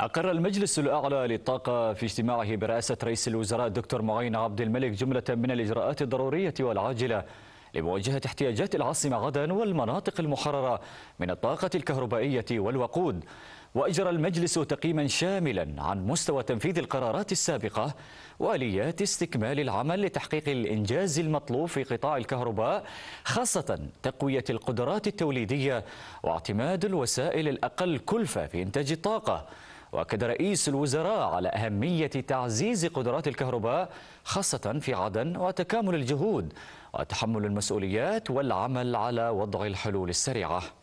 أقر المجلس الأعلى للطاقة في اجتماعه برئاسة رئيس الوزراء الدكتور معين عبد الملك جملة من الإجراءات الضرورية والعاجلة لمواجهة احتياجات العاصمة غدا والمناطق المحررة من الطاقة الكهربائية والوقود وأجرى المجلس تقييما شاملا عن مستوى تنفيذ القرارات السابقة وآليات استكمال العمل لتحقيق الإنجاز المطلوب في قطاع الكهرباء خاصة تقوية القدرات التوليدية واعتماد الوسائل الأقل كلفة في إنتاج الطاقة واكد رئيس الوزراء على اهميه تعزيز قدرات الكهرباء خاصه في عدن وتكامل الجهود وتحمل المسؤوليات والعمل على وضع الحلول السريعه